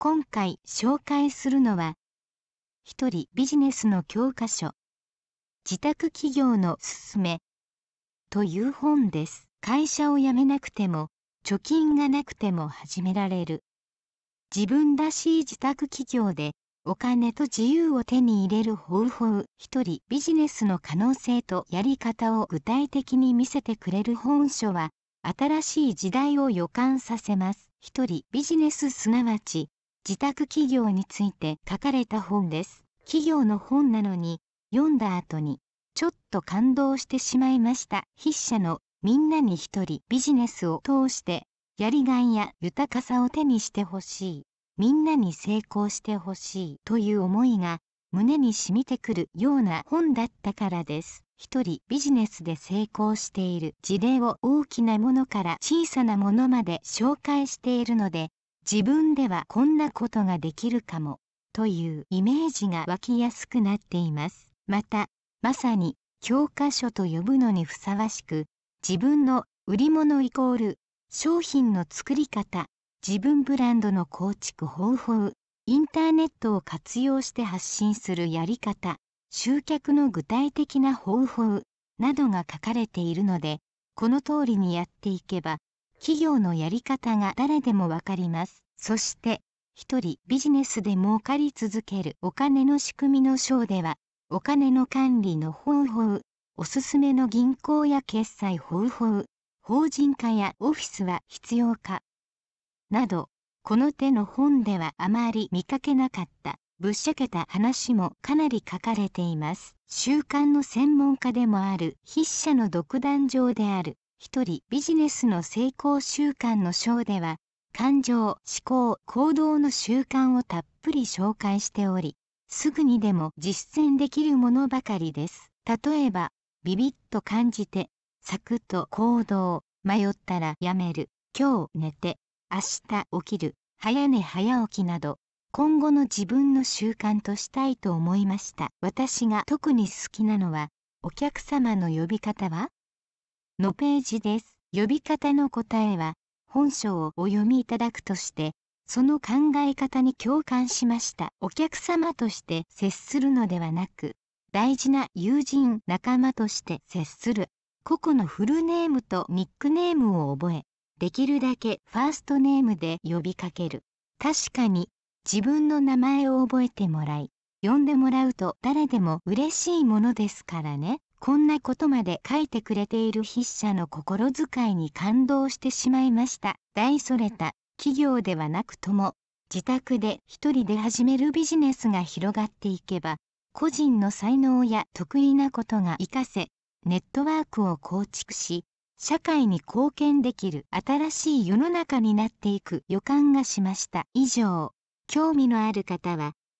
今回紹介するのは一人ビジネスの教科書自宅企業のすすめという本です会社を辞めなくても貯金がなくても始められる自分らしい自宅企業でお金と自由を手に入れる方法一人ビジネスの可能性とやり方を具体的に見せてくれる本書は新しい時代を予感させます一人ビジネスすなわち自宅企業について書かれた本です。企業の本なのに読んだ後にちょっと感動してしまいました。筆者のみんなに一人ビジネスを通してやりがいや豊かさを手にしてほしい。みんなに成功してほしいという思いが胸に染みてくるような本だったからです。一人ビジネスで成功している事例を大きなものから小さなものまで紹介しているので自分ではこんなことができるかもというイメージが湧きやすくなっていますまたまさに教科書と呼ぶのにふさわしく自分の売り物イコール商品の作り方自分ブランドの構築方法インターネットを活用して発信するやり方集客の具体的な方法などが書かれているのでこの通りにやっていけば企業のやり方が誰でもわかります。そして、一人ビジネスで儲かり続けるお金の仕組みの章では、お金の管理の方法、おすすめの銀行や決済方法、法人化やオフィスは必要か、など、この手の本ではあまり見かけなかった、ぶっしゃけた話もかなり書かれています。習慣の専門家でもある筆者の独壇場である一人ビジネスの成功習慣の章では感情思考行動の習慣をたっぷり紹介しておりすぐにでも実践できるものばかりです例えばビビッと感じてサクッと行動迷ったらやめる今日寝て明日起きる早寝早起きなど今後の自分の習慣としたいと思いました私が特に好きなのはお客様の呼び方はのページです。呼び方の答えは、本書をお読みいただくとして、その考え方に共感しました。お客様として接するのではなく、大事な友人、仲間として接する。個々のフルネームとニックネームを覚え、できるだけファーストネームで呼びかける。確かに、自分の名前を覚えてもらい、呼んでもらうと誰でも嬉しいものですからね。こんなことまで書いてくれている筆者の心遣いに感動してしまいました。大それた企業ではなくとも、自宅で一人で始めるビジネスが広がっていけば、個人の才能や得意なことが活かせ、ネットワークを構築し、社会に貢献できる新しい世の中になっていく予感がしました。以上、興味のある方は、